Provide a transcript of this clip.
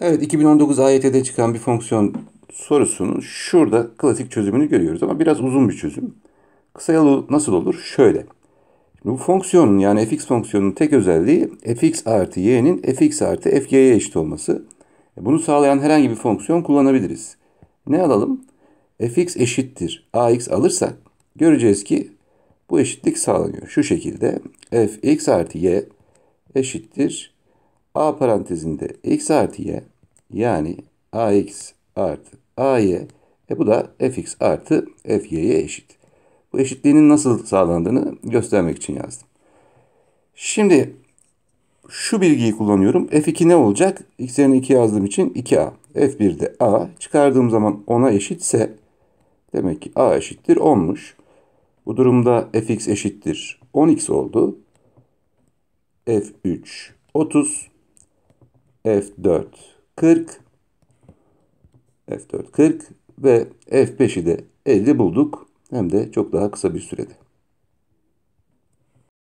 Evet 2019 AYT'de çıkan bir fonksiyon sorusunun şurada klasik çözümünü görüyoruz ama biraz uzun bir çözüm. Kısa yolu nasıl olur? Şöyle. Şimdi bu fonksiyonun yani fx fonksiyonunun tek özelliği fx artı y'nin fx artı fy'ye eşit olması. E, bunu sağlayan herhangi bir fonksiyon kullanabiliriz. Ne alalım? fx eşittir ax alırsak göreceğiz ki bu eşitlik sağlanıyor. Şu şekilde fx artı y eşittir A parantezinde x artı y yani ax artı ay e bu da fx artı fy'ye eşit. Bu eşitliğinin nasıl sağlandığını göstermek için yazdım. Şimdi şu bilgiyi kullanıyorum. F2 ne olacak? X yerine 2 yazdığım için 2A. F1'de A çıkardığım zaman 10'a eşitse demek ki A eşittir 10'muş. Bu durumda Fx eşittir 10x oldu. F3 30 F4 40 F4 40 ve F5'i de 50 bulduk. Hem de çok daha kısa bir sürede.